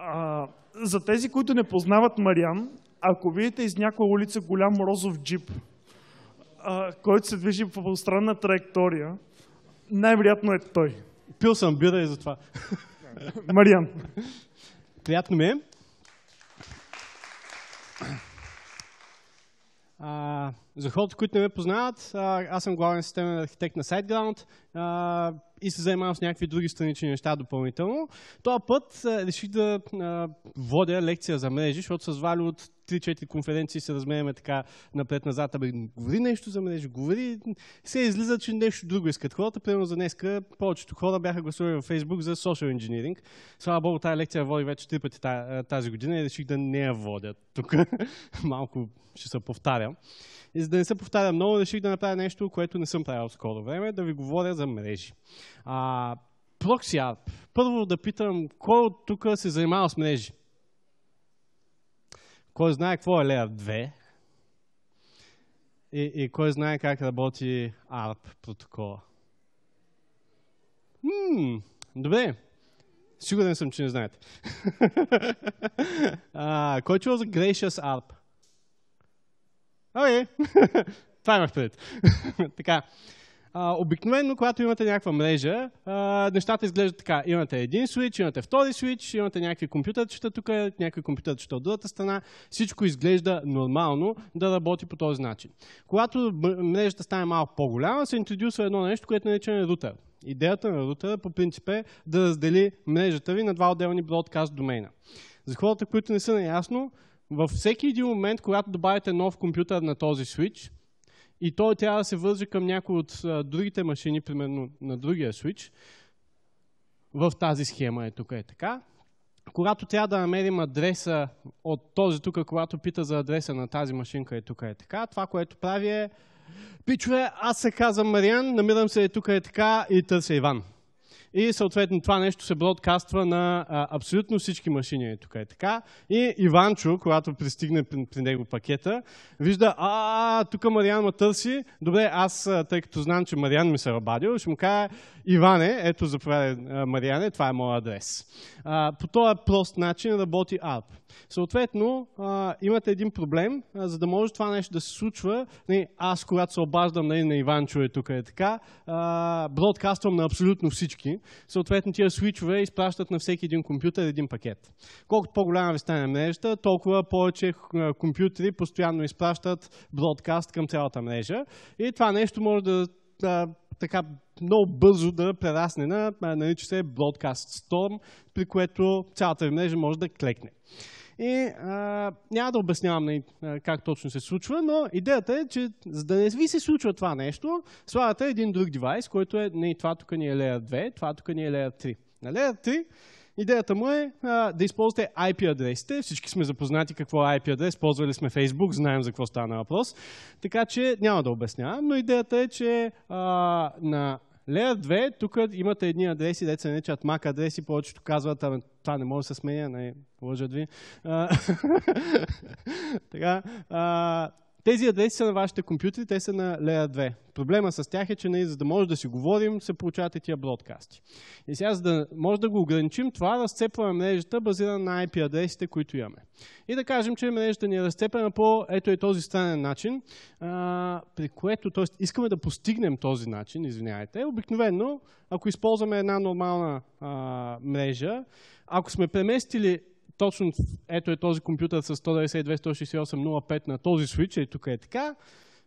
А, за тези, които не познават Мариан, ако видите из някоя улица голям розов джип, а, който се движи по странна траектория, най-вероятно е той. Пил съм бира и затова. Мариан. Приятно ми е. А, за хората, които не ме познават, а, аз съм главен системен архитект на SiteGround. А, и се занимавам с някакви други странични неща допълнително. Този път реших да водя лекция за мрежи, защото с Вали от 3-4 конференции се разменяме така напред-назад. Абе, говори нещо за мрежа, говори. Се излиза, че нещо друго искат хората. Примерно за днеска повечето хора бяха гласували във Facebook за social engineering. Слава Богу, тази лекция води вече три пъти тази година и реших да не я водя тук. Малко ще се повтарям. И за да не се повтарям много, реших да направя нещо, което не съм правил скоро време, да ви говоря за мрежи. А, ProxyArp. Първо да питам, кой от тук се занимава с мрежи? Кой знае какво е Layer 2 и, и кой знае как работи ARP протокола. Ммм, добре. Сигурен съм, че не знаете. а, кой чува за Gracious ARP? Окей, okay. това имах предвид. така, а, обикновено, когато имате някаква мрежа, а, нещата изглеждат така. Имате един свич, имате втори свич, имате някакви компютърчета тук, някакви компютърчета от другата страна. Всичко изглежда нормално да работи по този начин. Когато мрежата стане малко по-голяма, се интродюсва едно нещо, което е наричаме рутер. Идеята на рутера по принцип е да раздели мрежата ви на два отделни broadcast домейна. За хората, които не са наясно, във всеки един момент, когато добавите нов компютър на този свич, и той трябва да се върже към някой от другите машини, примерно на другия switch. В тази схема е тук е така. Когато трябва да намерим адреса от този тук, когато пита за адреса на тази машинка е тук е така, това, което прави е Пичове, аз се казвам Мариан, намирам се е тук е така и търся Иван и съответно това нещо се бродкаства на а, абсолютно всички машини. Тук е така. И Иванчо, когато пристигне при, при него пакета, вижда, а, тук Мариан ме търси. Добре, аз, тъй като знам, че Мариан ми се обадил, ще му кажа, Иване, ето заповядай Мариане, това е моят адрес. А, по този прост начин работи ARP. Съответно, а, имате един проблем, а, за да може това нещо да се случва. Не, нали, аз, когато се обаждам не, нали, на Иванчо е тук е така, а, бродкаствам на абсолютно всички съответно тия свичове изпращат на всеки един компютър един пакет. Колкото по-голяма ви стане мрежата, толкова повече е, компютри постоянно изпращат бродкаст към цялата мрежа. И това нещо може да, така много бързо да прерасне на, нарича се Broadcast Storm, при което цялата ви мрежа може да клекне. И а, няма да обяснявам нали, как точно се случва, но идеята е, че за да не ви се случва това нещо, слагате един друг девайс, който е не нали, това тук ни е Layer 2, това тук ни е Layer 3. На Layer 3 Идеята му е а, да използвате IP адресите. Всички сме запознати какво е IP адрес, ползвали сме Facebook, знаем за какво стана въпрос. Така че няма да обяснявам, но идеята е, че а, на Леер 2, тук имате едни адреси, деца се наричат MAC адреси, повечето казват, ама това не може да се сменя, не, нали, лъжат ви. така, а, тези адреси са на вашите компютри, те са на Layer 2. Проблема с тях е, че не, нали, за да може да си говорим, се получават и тия бродкасти. И сега, за да може да го ограничим, това разцепваме мрежата, базирана на IP адресите, които имаме. И да кажем, че мрежата ни е разцепена по ето и този странен начин, а, при което, т.е. искаме да постигнем този начин, извинявайте. Обикновено, ако използваме една нормална а, мрежа, ако сме преместили точно ето е този компютър с 192.168.05 на този switch, и тук е така,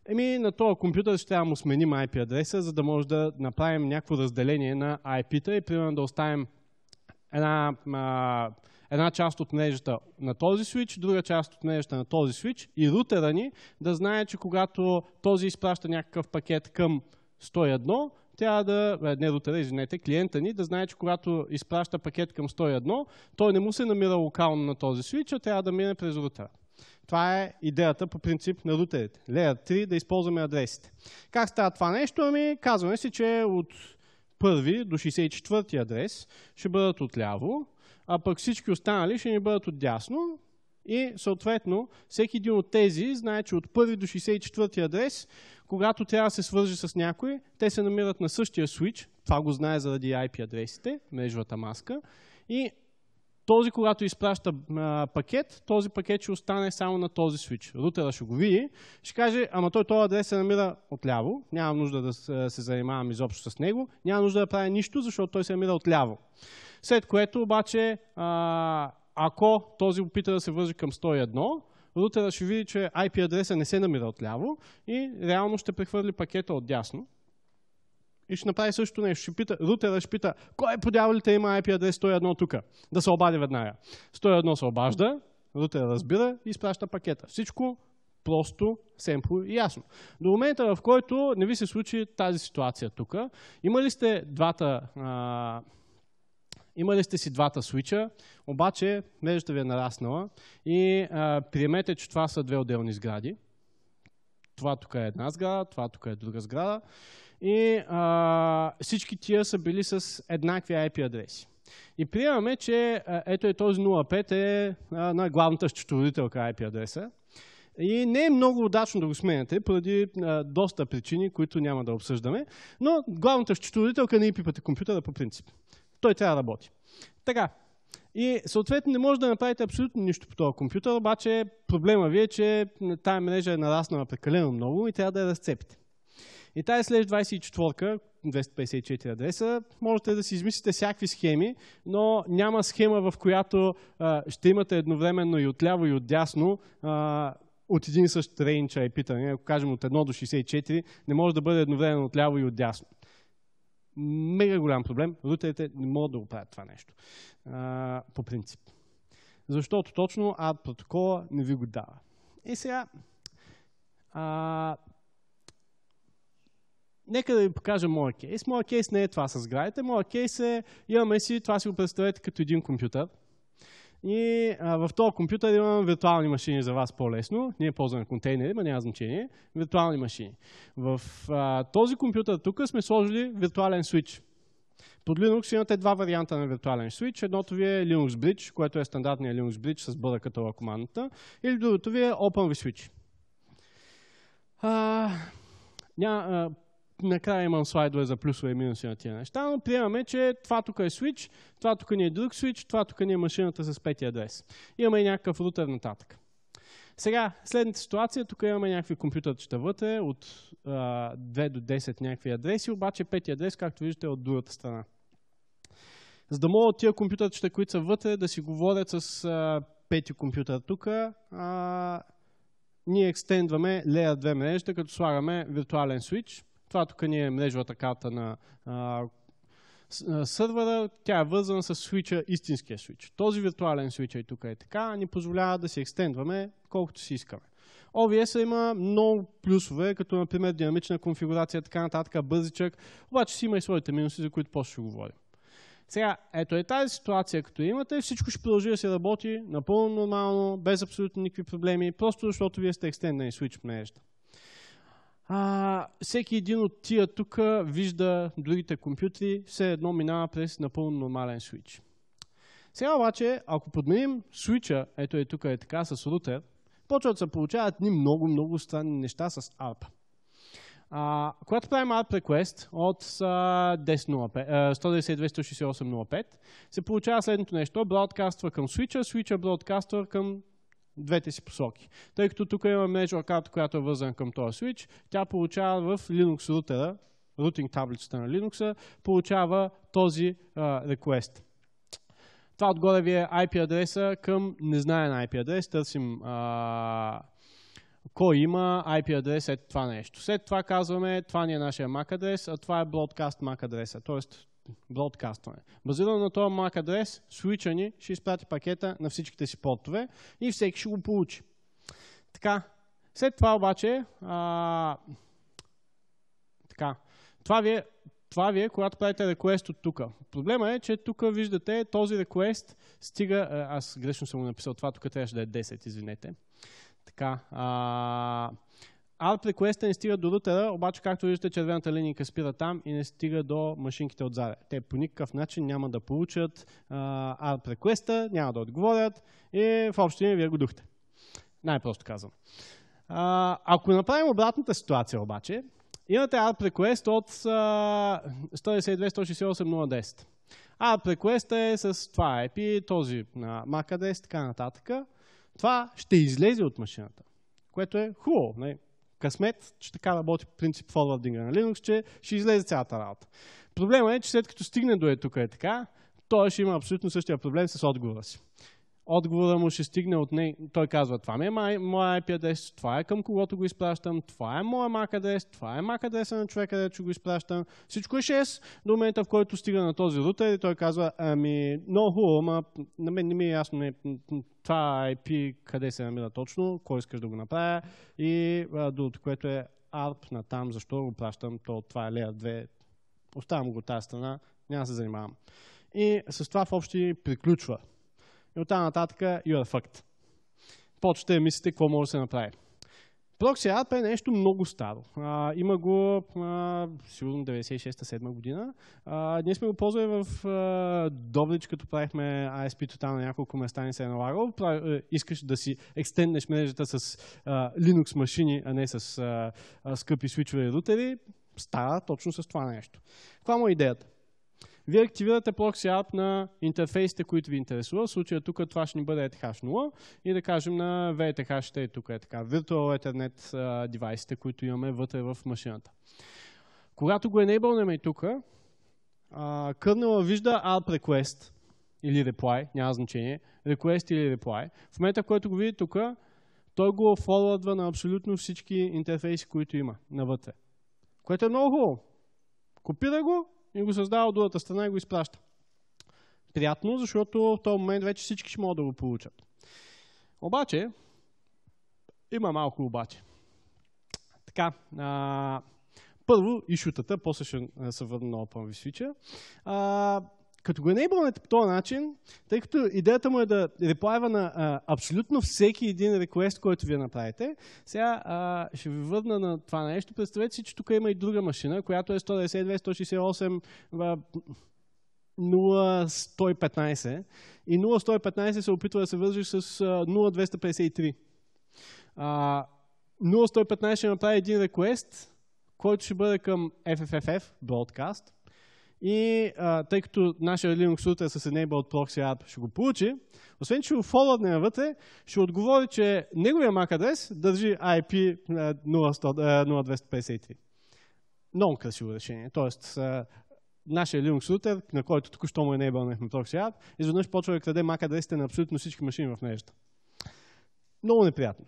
еми на този компютър ще трябва да му сменим IP адреса, за да може да направим някакво разделение на IP-та и примерно да оставим една, а, една част от мрежата на този switch, друга част от мрежата на този switch и рутера ни да знае, че когато този изпраща някакъв пакет към 101, трябва да, е, не дотъра, извинете, клиента ни да знае, че когато изпраща пакет към 101, той не му се намира локално на този свич, а трябва да мине през рутера. Това е идеята по принцип на рутерите. Layer 3 да използваме адресите. Как става това нещо? Ами казваме си, че от първи до 64-ти адрес ще бъдат отляво, а пък всички останали ще ни бъдат отдясно, и съответно всеки един от тези знае, че от първи до 64 адрес когато трябва да се свържи с някой, те се намират на същия switch, това го знае заради IP адресите, мрежовата маска, и този, когато изпраща а, пакет, този пакет ще остане само на този switch. Рутера ще го види, ще каже, ама той този адрес се намира отляво, няма нужда да се занимавам изобщо с него, няма нужда да правя нищо, защото той се намира отляво. След което обаче, а, ако този опита да се вържи към 101, рутера ще види, че IP адреса не се намира отляво и реално ще прехвърли пакета от дясно. И ще направи същото нещо. Ще пита, рутера ще пита, кой по дяволите има IP адрес 101 тук? Да се обади веднага. 101 се обажда, рутера разбира и изпраща пакета. Всичко просто, семпло и ясно. До момента, в който не ви се случи тази ситуация тук, имали сте двата а, Имали сте си двата свича, обаче мрежата ви е нараснала и а, приемете, че това са две отделни сгради. Това тук е една сграда, това тук е друга сграда. И а, всички тия са били с еднакви IP адреси. И приемаме, че а, ето е този 05 е а, на главната счетоводителка IP адреса. И не е много удачно да го сменяте, поради а, доста причини, които няма да обсъждаме, но главната счетоводителка не пипате компютъра по принцип той трябва да работи. Така, и съответно не може да направите абсолютно нищо по този компютър, обаче проблема ви е, че тая мрежа е нараснала прекалено много и трябва да я разцепите. И тази след 24 ка 254 адреса, можете да си измислите всякакви схеми, но няма схема, в която а, ще имате едновременно и отляво и отдясно а, от един и същ рейнч IP-та. Нали, ако кажем от 1 до 64, не може да бъде едновременно отляво и отдясно мега голям проблем. Рутерите не могат да го правят това нещо. А, по принцип. Защото точно ад протокола не ви го дава. И сега, а, нека да ви покажа моя кейс. Моя кейс не е това с сградите. Моя кейс е, имаме си, това си го представете като един компютър. И а, в този компютър имам виртуални машини за вас по-лесно. Ние ползваме контейнери, но няма значение. Виртуални машини. В а, този компютър тук сме сложили виртуален switch. Под Linux имате два варианта на виртуален switch. Едното ви е Linux Bridge, което е стандартният Linux Bridge с бъда като командата. Или другото ви е OpenV switch. А, ня, а, накрая имам слайдове за плюсове и минуси на тия неща, но приемаме, че това тук е switch, това тук ни е друг switch, това тук ни е машината с петия адрес. Имаме и някакъв рутер нататък. Сега, следната ситуация, тук имаме някакви компютърчета вътре, от а, 2 до 10 някакви адреси, обаче петия адрес, както виждате, е от другата страна. За да могат тия компютърчета, които са вътре, да си говорят с а, пети компютър тук, а, ние екстендваме Layer 2 мрежата, като слагаме виртуален switch. Това тук ни е мрежовата карта на а, сървъра, тя е вързана с свича, истинския свич. Този виртуален свич и е тук е така, ни позволява да се екстендваме колкото си искаме. OVS има много плюсове, като например динамична конфигурация, така нататък, бързичък, обаче си има и своите минуси, за които после ще говорим. Сега, ето е тази ситуация, като имате, всичко ще продължи да се работи напълно нормално, без абсолютно никакви проблеми, просто защото вие сте екстенден и switch мрежата а, всеки един от тия тук вижда другите компютри, все едно минава през напълно нормален switch. Сега обаче, ако подменим свича, ето е тук е така, с рутер, почват да се получават ни много-много странни неща с ARP. А, когато правим ARP request от 192.168.05, се получава следното нещо. Бродкаства към свича, свича бродкаства към двете си посоки. Тъй като тук има Major карта, която е вързана към този switch, тя получава в Linux рутера, рутинг таблицата на Linux, получава този а, request. Това отгоре ви е IP адреса към незнаен IP адрес. Търсим а, кой има IP адрес, ето това нещо. След това казваме, това ни е нашия MAC адрес, а това е broadcast MAC адреса. Тоест, бродкастване. Базирано на този MAC адрес, switch ни ще изпрати пакета на всичките си портове и всеки ще го получи. Така, след това обаче, а, така, това ви е това ви е, когато правите реквест от тук. Проблема е, че тук виждате този реквест стига, аз грешно съм го написал това, тук трябваше да е 10, извинете. Така, а, Out request не стига до рутера, обаче както виждате червената линия спира там и не стига до машинките от Те по никакъв начин няма да получат uh, ARP request няма да отговорят и в общи вие го духте. Най-просто казвам. Uh, ако направим обратната ситуация обаче, имате ARP request от uh, 192.168.010. ARP е с това IP, този uh, MAC адрес, така нататък. Това ще излезе от машината, което е хубаво. Нали? късмет, че така работи по принцип форвардинга на Linux, че ще излезе цялата работа. Проблема е, че след като стигне до е тук е така, той ще има абсолютно същия проблем с отговора си отговора му ще стигне от ней. Той казва, това ми е моя IP адрес, това е към когото го изпращам, това е моя MAC адрес, това е MAC адреса на човека, където ще го изпращам. Всичко е 6 до момента, в който стига на този рутер и той казва, ами, много хубаво, ама на мен не ми е ясно не, ами, това IP къде се намира точно, кой искаш да го направя и другото, което е ARP на там, защо го пращам, то това е Layer 2, Оставам го от тази страна, няма да се занимавам. И с това в общи приключва и оттам нататък you are fucked. Почвате да мислите какво може да се направи. Proxy App е нещо много старо. А, има го а, сигурно 96-7 година. А, ние сме го ползвали в а, Добрич, като правихме ISP тотал на няколко места, не се е налагал. е, искаш да си екстенднеш мрежата с а, Linux машини, а не с а, а, скъпи свичове и рутери. Стара точно с това нещо. Каква му е идеята? вие активирате proxy app на интерфейсите, които ви интересува. В случая тук това ще ни бъде ETH 0 и да кажем на VETH ще е тук е така. Virtual Ethernet девайсите, които имаме вътре в машината. Когато го енейбълнем и тук, кърнела вижда ARP request или reply, няма значение, request или reply. В момента, което който го види тук, той го форвардва на абсолютно всички интерфейси, които има навътре. Което е много хубаво. Копира го и го създава от другата страна и го изпраща. Приятно, защото в този момент вече всички ще могат да го получат. Обаче, има малко обаче. Така, а, първо, ишутата, после ще се върна на OpenVSwitch. Като го енейблваме по този начин, тъй като идеята му е да реплайва на а, абсолютно всеки един реквест, който вие направите, сега а, ще ви върна на това нещо. Представете си, че тук има и друга машина, която е 192, 168, 0115 и 0115 се опитва да се вържи с 0253. 0115 ще направи един реквест, който ще бъде към FFFF, Broadcast, и а, тъй като нашия Linux router е с enabled proxy app, ще го получи. Освен, че фолъдне вътре, ще отговори, че неговия MAC адрес държи IP 0253. Много красиво решение. Тоест, а, нашия Linux router, на който току-що му енейбълнахме proxy app, изведнъж почва да краде MAC адресите на абсолютно всички машини в мрежата. Много неприятно.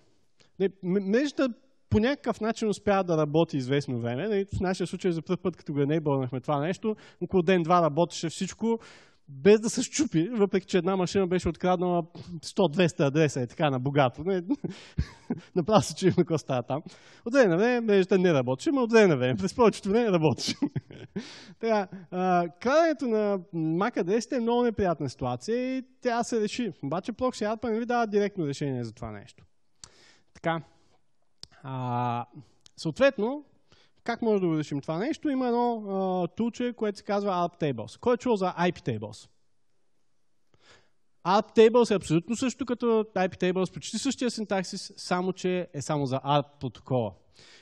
Мрежата по някакъв начин успя да работи известно време. Нали, в нашия случай за първ път, като го не бълнахме това нещо, около ден-два работеше всичко, без да се щупи, въпреки че една машина беше откраднала 100-200 адреса и така на богато. Нали, направо се чуем какво става там. От време на време мрежата не работеше, но от време на време, през повечето време работеше. така, краденето на MAC адресите е много неприятна ситуация и тя се реши. Обаче Proxy Admin не ви дава директно решение за това нещо. Така, а, съответно, как може да го решим това нещо? Има едно туче, което се казва Tables. Кой е чул за IPTables? Tables е абсолютно също като Tables, почти същия синтаксис, само че е само за ARP протокола.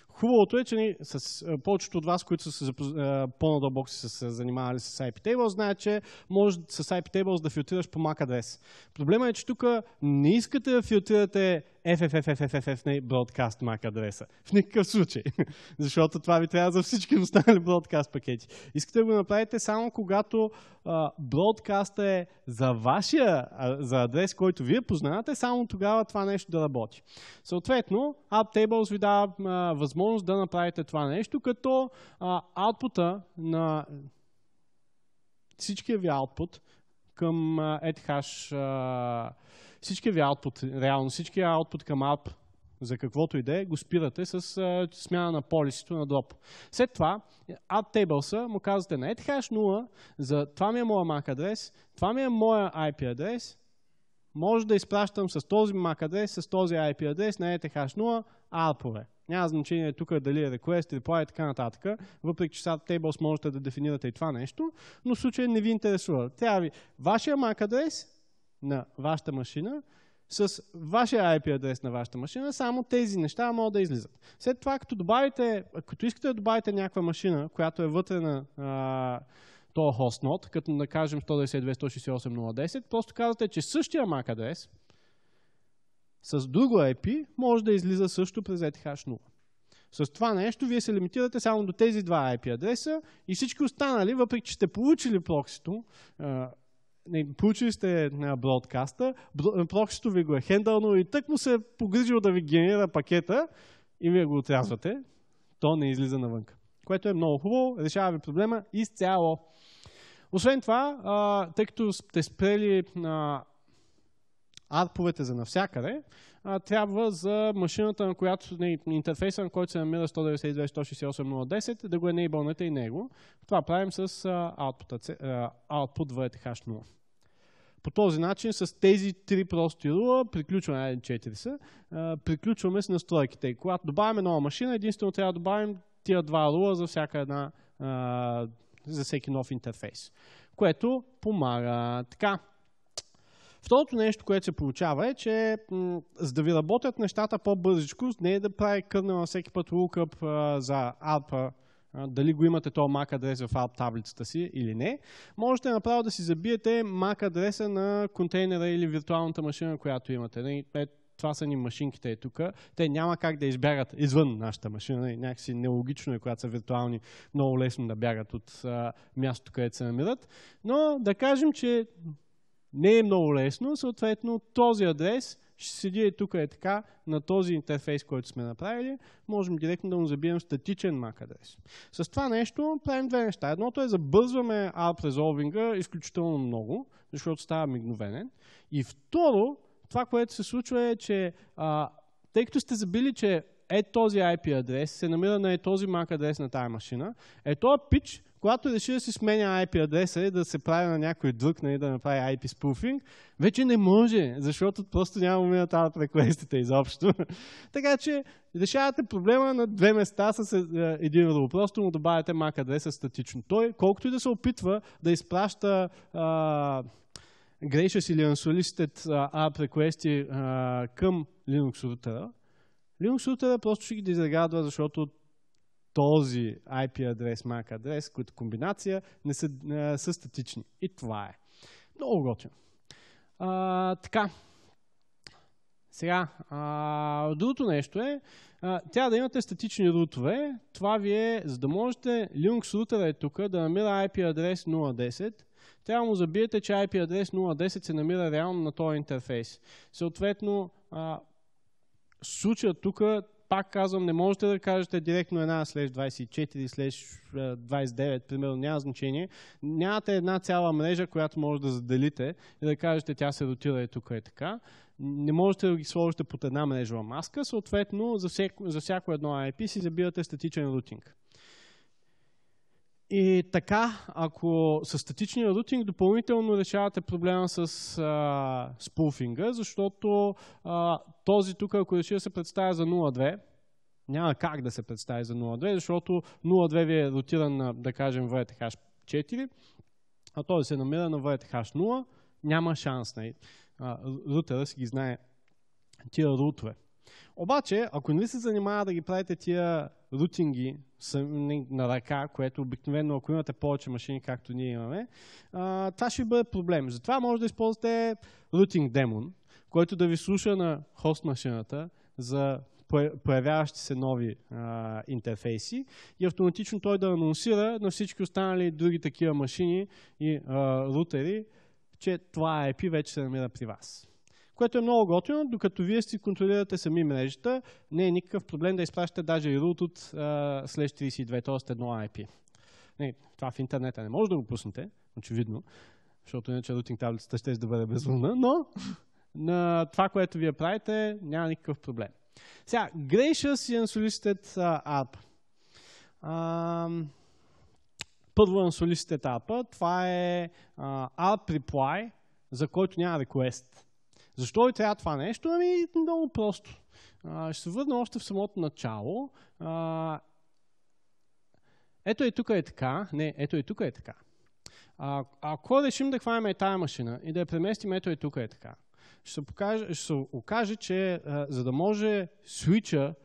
Хубавото е, че ни, с, повечето от вас, които са се по-надълбоко са се занимавали с IP Tables, знаят, че може с IP tables да филтрираш по MAC адрес. Проблема е, че тук не искате да филтрирате FFFFFF broadcast MAC адреса. В никакъв случай, защото това ви трябва за всички останали broadcast пакети. Искате да го направите само когато а, е за вашия, за адрес, който вие познавате, само тогава това нещо да работи. Съответно, AppTables ви дава възможност да направите това нещо, като а, на всичкия ви output към EdHash всички ви output, реално всички output към app за каквото и да е, го спирате с а, смяна на полисито на дроп. След това, add tables му казвате на ETH 0, за това ми е моя MAC адрес, това ми е моя IP адрес, може да изпращам с този MAC адрес, с този IP адрес на ETH 0 арпове. Няма значение тук дали е request, reply и така нататък. Въпреки, че сад tables можете да дефинирате и това нещо, но в случая не ви интересува. Трябва ви вашия MAC адрес, на вашата машина, с вашия IP адрес на вашата машина, само тези неща могат да излизат. След това, като, добавите, като искате да добавите някаква машина, която е вътре на а, този хостнод, като да кажем 192.168.0.10, просто казвате, че същия MAC адрес с друго IP може да излиза също през ETH0. С това нещо вие се лимитирате само до тези два IP адреса и всички останали, въпреки че сте получили проксито получили на бродкаста, проксито ви го е хендълно и тък му се е погрижил да ви генерира пакета и вие го отрязвате, то не излиза навън. Което е много хубаво, решава ви проблема изцяло. Освен това, а, тъй като сте спрели на арповете за навсякъде, а, трябва за машината, на която, не, интерфейса, на който се намира 192.168.0.10, да го енейбълнете и него. Това правим с а, output, а, output 0. Е по този начин с тези три прости рула, приключваме, 4 са, приключваме с настройките. И когато добавяме нова машина, единствено трябва да добавим тия два рула за всяка една, за всеки нов интерфейс, което помага. Така, Второто нещо, което се получава е, че за да ви работят нещата по-бързичко, не е да прави на всеки път лукъп за ARPA дали го имате този MAC адрес в ALP таблицата си или не, можете направо да си забиете MAC адреса на контейнера или виртуалната машина, която имате. Е, това са ни машинките е тук. Те няма как да избягат извън нашата машина. Някакси нелогично е, когато са виртуални, много лесно да бягат от мястото, където се намират. Но да кажем, че не е много лесно. Съответно, този адрес ще седи и тук е така, на този интерфейс, който сме направили, можем директно да му забием статичен MAC адрес. С това нещо правим две неща. Едното е забързваме ARP resolving изключително много, защото става мигновенен. И второ, това, което се случва е, че а, тъй като сте забили, че е този IP адрес се намира на е този MAC адрес на тази машина, е този пич когато реши да си сменя IP адреса и да се прави на някой друг, нали, да направи IP spoofing, вече не може, защото просто няма минат out request изобщо. така че решавате проблема на две места с е, един рул. Просто му добавяте MAC адреса статично. Той, колкото и да се опитва да изпраща а, gracious или unsolicited app request към Linux рутера, Linux рутера просто ще ги дизаградва, защото този IP адрес, MAC адрес, които комбинация не са, а, са статични. И това е. Много готино. така. Сега, а, другото нещо е, а, да имате статични рутове. Това ви е, за да можете Linux рутера е тук, да намира IP адрес 010, трябва да му забиете, че IP адрес 010 се намира реално на този интерфейс. Съответно, а, случая тук пак казвам, не можете да кажете директно една слеж 24, слеж 29, примерно, няма значение. Нямате една цяла мрежа, която може да заделите и да кажете тя се ротира и тук е така. Не можете да ги сложите под една мрежова маска, съответно за всяко, за всяко едно IP си забивате статичен рутинг. И така, ако с статичния рутинг допълнително решавате проблема с а, спуфинга, защото а, този тук, ако реши да се представя за 0.2, няма как да се представи за 0.2, защото 0.2 ви е ротиран на, да кажем, VTH 4, а той се намира на VTH 0, няма шанс. Нали? рутера си ги знае тия рутове. Обаче, ако не се занимава да ги правите тия рутинги на ръка, което обикновено, ако имате повече машини, както ние имаме, това ще бъде проблем. Затова може да използвате рутинг демон, който да ви слуша на хост машината за появяващи се нови а, интерфейси и автоматично той да анонсира на всички останали други такива машини и а, рутери, че това IP е вече се намира при вас което е много готино, докато вие си контролирате сами мрежата, не е никакъв проблем да изпращате даже и root от uh, slash 32, т.е. едно IP. Не, това в интернета не може да го пуснете, очевидно, защото иначе рутинг таблицата ще да бъде безумна, но на това, което вие правите, няма никакъв проблем. Сега, gracious и unsolicited ARP. първо unsolicited ARP, това е ARP reply, за който няма request. Защо ви трябва това нещо? Ами, много просто. А, ще се върна още в самото начало. А, ето и тук е така. Не, ето и тук е така. А, ако решим да хванем и тая машина и да я преместим, ето и тук е така, ще се, покаже, ще се окаже, че а, за да може свича,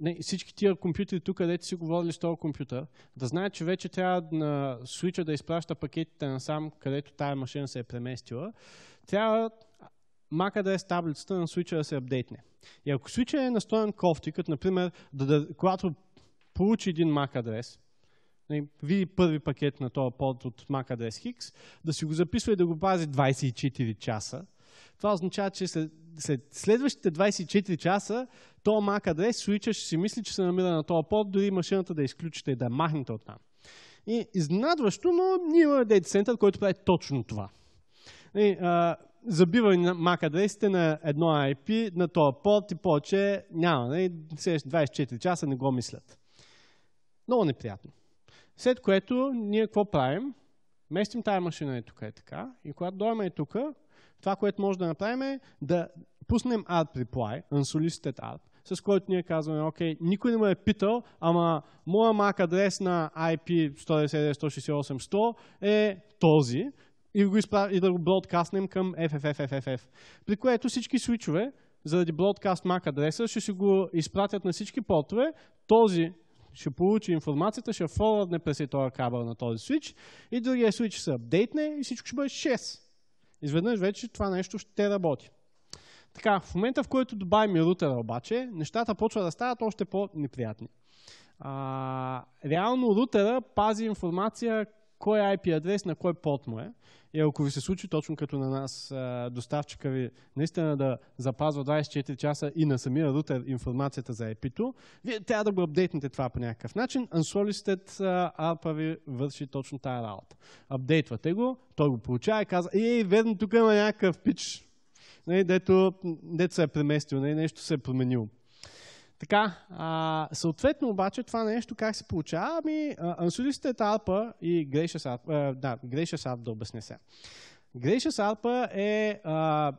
не, всички тия компютри тук, където си говорили с този компютър, да знаят, че вече трябва на свича да изпраща пакетите насам, където тая машина се е преместила, трябва е адрес таблицата на свича да се апдейтне. И ако свича е настроен кофти, като например, да, да, когато получи един MAC адрес, нали, види първи пакет на този порт от MAC адрес X, да си го записва и да го пази 24 часа, това означава, че след, след следващите 24 часа то MAC адрес свича ще си мисли, че се намира на този порт, дори машината да изключите и да махнете оттам. И изненадващо, но ние имаме дейт център, който прави точно това. И, нали, а, на MAC адресите на едно IP, на този порт и повече няма. Не? Нали? 24 часа не го мислят. Много неприятно. След което ние какво правим? Местим тази машина и тук е така. И когато дойме и тук, това, което може да направим е да пуснем ARP reply, unsolicited ARP, с който ние казваме, окей, никой не ме е питал, ама моя MAC адрес на IP 192.168.100 е този, и, го изправ... и да го бродкастнем към FFFFFF. При което всички свичове, заради broadcast MAC адреса, ще си го изпратят на всички портове. Този ще получи информацията, ще форвардне през този кабел на този свич и другия свич ще се апдейтне и всичко ще бъде 6. Изведнъж вече това нещо ще работи. Така, в момента в който добавим и рутера обаче, нещата почват да стават още по-неприятни. реално рутера пази информация кой IP адрес на кой порт му е. И ако ви се случи точно като на нас, доставчика ви наистина да запазва 24 часа и на самия рутер информацията за епи-то, вие трябва да го апдейтнете това по някакъв начин. Unsolicited ARPA ви върши точно тая работа. Апдейтвате го, той го получава и казва, ей, верно, тук има някакъв пич, нали, дето, дето се е преместил, нали, нещо се е променило. Така, а, съответно обаче това нещо как се получава? Ами, Ансурисите е Тарпа и Грейша Сарпа, а, да, Грейша Сарпа да обясня се. Грейша Сарпа е а,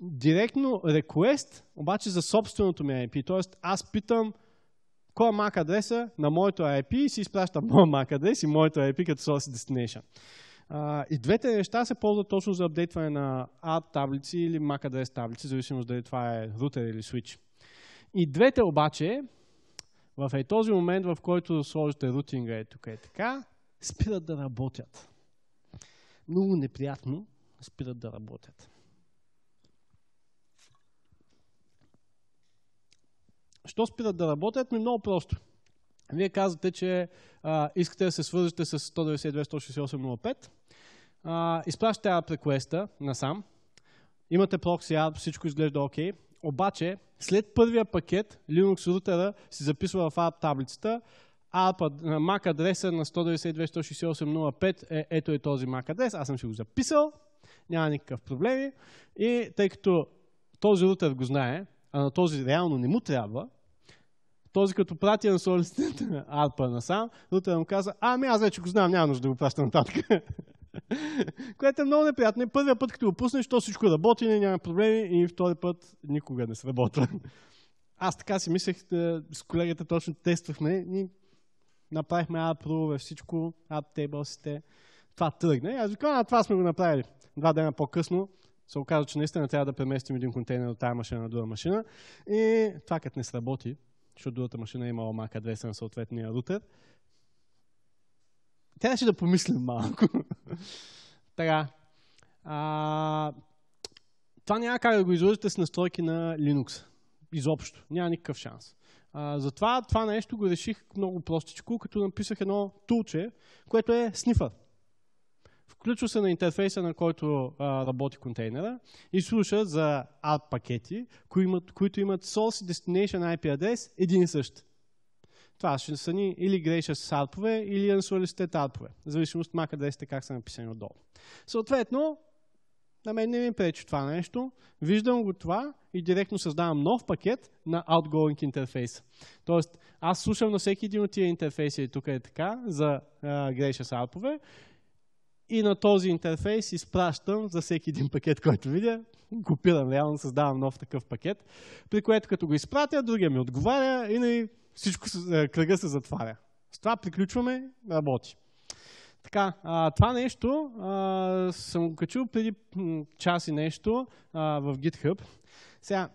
директно реквест, обаче за собственото ми IP. Тоест аз питам кой е MAC адреса на моето IP и си изпращам моя MAC адрес и моето IP като source destination. А, и двете неща се ползват точно за апдейтване на ад таблици или MAC адрес таблици, зависимост дали това е рутер или switch. И двете обаче, в е този момент, в който сложите рутинга е тук е така, спират да работят. Много неприятно спират да работят. Що спират да работят? Ми много просто. Вие казвате, че а, искате да се свържете с 192.168.05. изпращате ARP реквеста насам. Имате прокси ARP, всичко изглежда окей. Okay обаче, след първия пакет, Linux рутера си записва в ARP таблицата, ARP, MAC адреса на 192.168.05 е ето е този MAC адрес. Аз съм си го записал, няма никакъв проблеми. И тъй като този рутер го знае, а на този реално не му трябва, този като прати на солиците на ARP насам, рутерът му каза, ами аз вече го знам, няма нужда да го пращам нататък. Което е много неприятно. И първия път, като го пуснеш, то всичко работи, не, няма проблеми и втори път никога не сработва. Аз така си мислех, с колегата точно тествахме и направихме ad всичко, ad Това тръгне. аз викам, а това сме го направили. Два дена по-късно се оказа, че наистина трябва да преместим един контейнер от тази машина на друга машина. И това като не сработи, защото другата машина е имала MAC адреса на съответния рутер, трябваше да помислим малко. така. А, това няма как да го изложите с настройки на Linux. Изобщо. Няма никакъв шанс. А, затова това нещо го реших много простичко, като написах едно тулче, което е Sniffer. Включва се на интерфейса, на който а, работи контейнера и слуша за ARP пакети, кои имат, които имат source и destination IP адрес един и същ. Това ще са ни или грешат с алпове, или ансуалистет алпове. В зависимост от мака сте как са написани отдолу. Съответно, на мен не ми пречи това нещо. Виждам го това и директно създавам нов пакет на outgoing интерфейс. Тоест, аз слушам на всеки един от тия интерфейси, и тук е така, за а, греша с алпове, и на този интерфейс изпращам за всеки един пакет, който видя, копирам, реално създавам нов такъв пакет, при което като го изпратя, другия ми отговаря и нали, всичко, е, кръга се затваря. С това приключваме, работи. Така, а, това нещо а, съм го качил преди час и нещо а, в GitHub. Сега,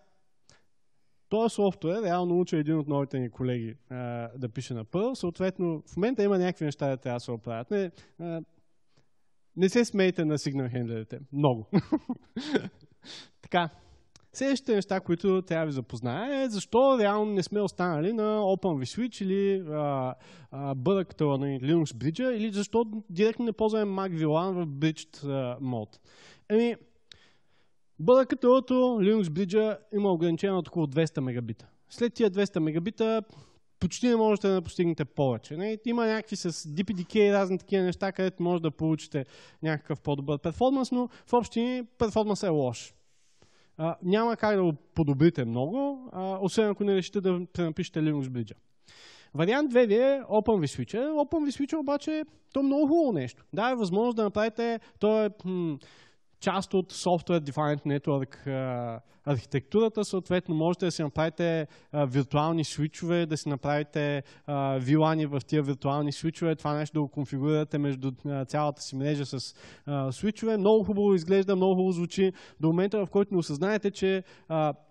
този софтуер реално уча един от новите ни колеги а, да пише на Perl. Съответно, в момента има някакви неща да трябва да се оправят. Не, а, не се смейте на сигнал хендлерите. Много. така, Следващите неща, които трябва да ви запознае, е защо реално не сме останали на OpenVSwitch или бъдъкта на Linux Bridge или защо директно не ползваме Mac VLAN в Bridged мод. Еми, бъдъката Linux Bridge има ограничение от около 200 мегабита. След тия 200 мегабита почти не можете да постигнете повече. Не? Има някакви с DPDK и разни такива неща, където може да получите някакъв по-добър перформанс, но в общини перформансът е лош а, няма как да го подобрите много, а, освен ако не решите да пренапишете Linux Bridge. Вариант 2 ви е Open OpenVSwitcher. OpenVSwitcher обаче то е много хубаво нещо. Да, е възможност да направите, то е част от Software Defined Network архитектурата, съответно можете да си направите виртуални свичове, да си направите вилани в тия виртуални свичове, това нещо да го конфигурирате между цялата си мрежа с свичове. Много хубаво изглежда, много хубаво звучи до момента, в който не осъзнаете, че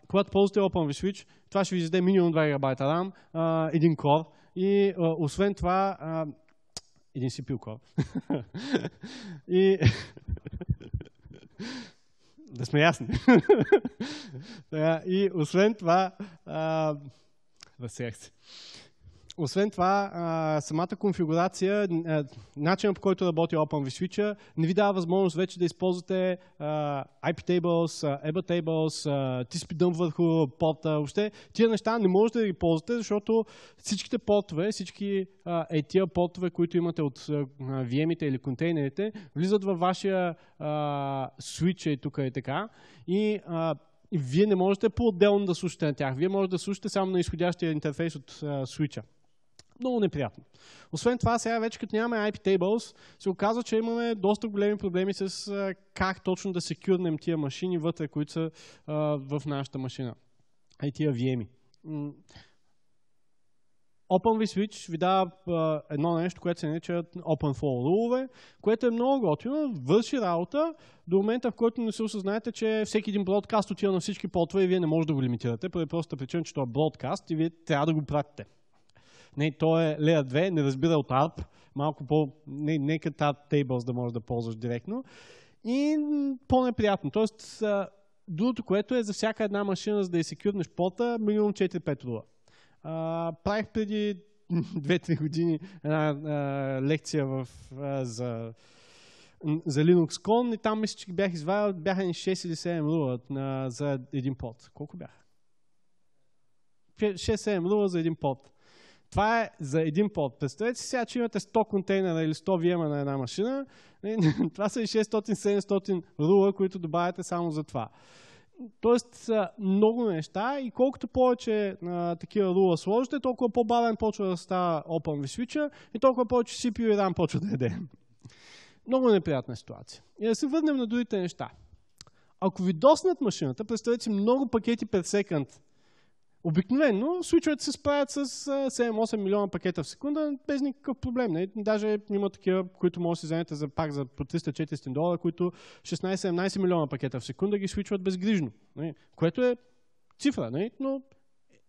когато ползвате switch, това ще ви издаде минимум 2 ГБ RAM, един кор и освен това един CPU core. и да сме ясни. и освен това, а, възсеях се освен това, самата конфигурация, начинът по който работи Switch, не ви дава възможност вече да използвате IP tables, EBA tables, TCP върху порта. Въобще, тия неща не можете да ги ползвате, защото всичките портове, всички а, е, тия портове, които имате от VM-ите или контейнерите, влизат във вашия switch и тук и така. И и вие не можете по-отделно да слушате на тях. Вие можете да слушате само на изходящия интерфейс от а, свича. Много неприятно. Освен това, сега вече като нямаме IP tables, се оказва, че имаме доста големи проблеми с а, как точно да секюрнем тия машини вътре, които са а, в нашата машина. А и тия VM-и. OpenVSwitch ви дава а, едно нещо, което се нарича Flow Rule, което е много готино, върши работа до момента, в който не се осъзнаете, че всеки един бродкаст отива на всички потове и вие не можете да го лимитирате, по простата причина, че това е бродкаст и вие трябва да го пратите. Не, той е Layer 2, не разбира от ARP, малко по... Не, не като ARP Tables да можеш да ползваш директно. И по-неприятно. Тоест, другото, което е за всяка една машина, за да изсекюрнеш пота, минимум 4-5 рула. Правих преди 2-3 години една а, лекция в, а, за, за LinuxCon и там мисля, че бях извадил, бяха ни 6 или 7 рула на, за един пот. Колко бяха? 6-7 рула за един пот. Това е за един под. Представете си сега, че имате 100 контейнера или 100 виема на една машина. Е, това са и 600-700 рула, които добавяте само за това. Тоест са много неща и колкото повече а, такива рула сложите, толкова по-бавен почва да става Open switch и толкова повече CPU и RAM почва да яде. Много неприятна ситуация. И да се върнем на другите неща. Ако ви доснат машината, представете си много пакети per second Обикновено свичват се справят с 7-8 милиона пакета в секунда без никакъв проблем. Не? Даже има такива, които може да си вземете за пак за по 300-400 долара, които 16-17 милиона пакета в секунда ги свичват безгрижно. Не? Което е цифра, не? но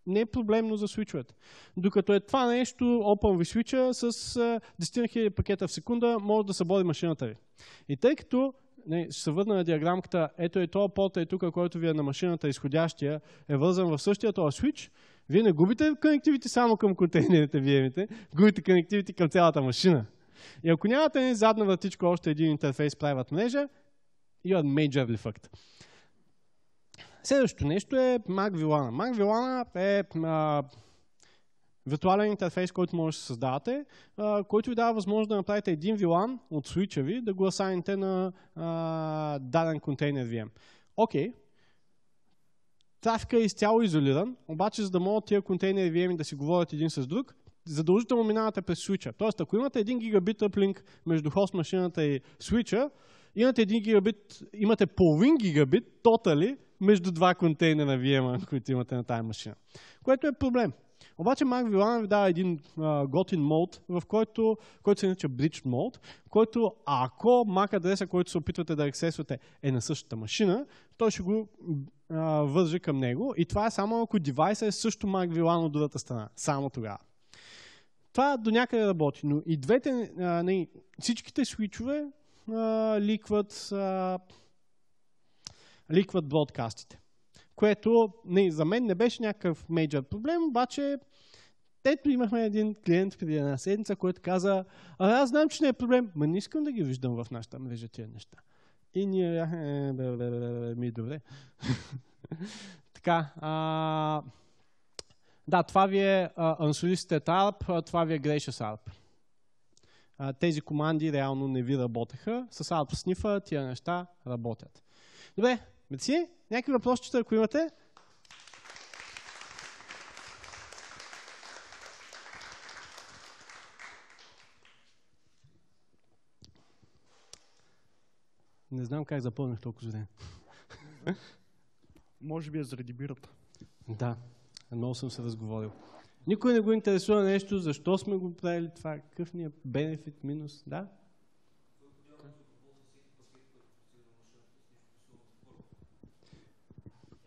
не е проблемно за свичовете. Докато е това нещо, Open ви свича с 10 000 пакета в секунда, може да събори машината ви. И тъй като не, ще се върна на диаграмката. Ето е този пот е тук, който ви е на машината, изходящия, е вързан в същия този switch. Вие не губите конективите само към контейнерите, вие имате, губите конективите към цялата машина. И ако нямате ни задна вратичка, още един интерфейс правят мрежа, you are majorly fucked. Следващото нещо е Mac Villana. Mac е а, виртуален интерфейс, който може да се създавате, който ви дава възможност да направите един VLAN от switch ви, да го асайните на а, даден контейнер VM. Е. Окей, okay. трафика е изцяло изолиран, обаче за да могат тия контейнери VM да си говорят един с друг, задължително минавате през свича. Тоест, ако имате 1 гигабит uplink между хост машината и свича, имате 1 гигабит, имате половин гигабит тотали между два контейнера VM, които имате на тази машина. Което е проблем. Обаче Mark Villana ви дава един а, готин мод, в който, който се нарича Bridge Mode, в който ако MAC адреса, който се опитвате да аксесвате е на същата машина, той ще го а, вържи към него и това е само ако девайса е също Mark Villana от другата страна. Само тогава. Това до някъде работи, но и двете, а, не, всичките свичове ликват, ликват бродкастите което не, за мен не беше някакъв мейджор проблем, обаче ето имахме един клиент преди една седмица, който каза, а аз знам, че не е проблем, но не искам да ги виждам в нашата мрежа тия неща. И ние бяхме, е, бе, бе, бе, ми е добре. така, а, да, това ви е uh, unsolicited ARP, това ви е gracious ARP. тези команди реално не ви работеха. С ARP sniffer тия неща работят. Добре, Меци, някакви въпросчета, ако имате? Не знам как запълнях толкова за Може би е заради бирата. Да, много съм се разговорил. Никой не го интересува нещо, защо сме го правили това, какъв ни е бенефит, минус, да?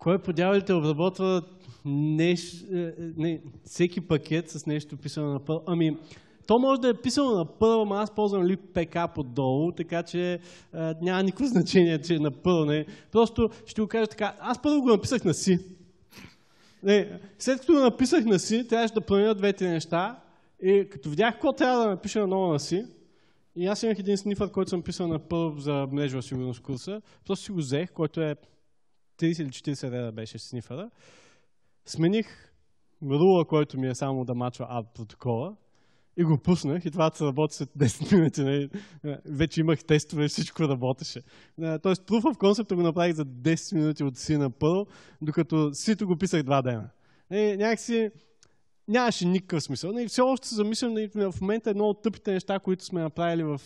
Кой е по дяволите обработва неш... Е, е, не, всеки пакет с нещо писано на Perl? Ами, то може да е писано на Perl, ама аз ползвам ли ПК отдолу, така че а, няма никакво значение, че е на Perl. Не. Просто ще го кажа така, аз първо го написах на си. Не, след като го написах на си, трябваше да планира двете неща и като видях какво трябва да напиша ново на си, и аз имах един снифър, който съм писал на първо за мрежова сигурност курса, просто си го взех, който е 30 или 40 реда беше снифъра. Смених рула, който ми е само да мачва ад протокола и го пуснах и това се работи след 10 минути. Нали? Вече имах тестове и всичко работеше. Е, тоест, Proof of Concept го направих за 10 минути от си на първо, докато сито го писах два дена. Е, някакси Нямаше никакъв смисъл. И нали, все още се замислям, нали, в момента едно от тъпите неща, които сме направили в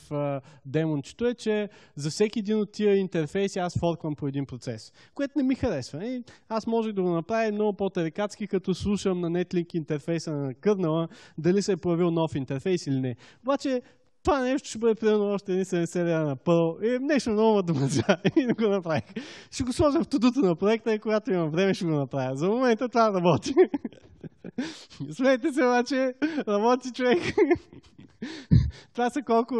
демончето е, че за всеки един от тия интерфейси аз форквам по един процес, което не ми харесва. И нали. аз можех да го направя много по-тарикатски, като слушам на Netlink интерфейса на кърнала, дали се е появил нов интерфейс или не. Обаче това нещо ще бъде примерно още един 70 серия на пъл. И нещо много да мъжа. И не го направих. Ще го сложа в тудуто на проекта и когато имам време ще го направя. За момента това работи. Смейте се, обаче, работи човек. Това са колко?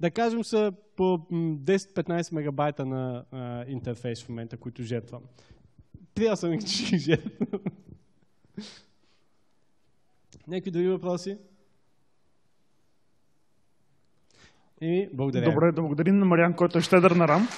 Да кажем са по 10-15 мегабайта на а, интерфейс в момента, които жертвам. Трябва съм че ги жертвам. Някакви други въпроси? И благодаря. Добре, да благодарим на Мариан, който е щедър на рам.